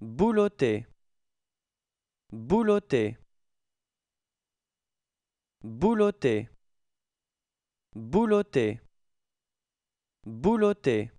Bouloté. Bouloté. Bouloté. Bouloté. Bouloté.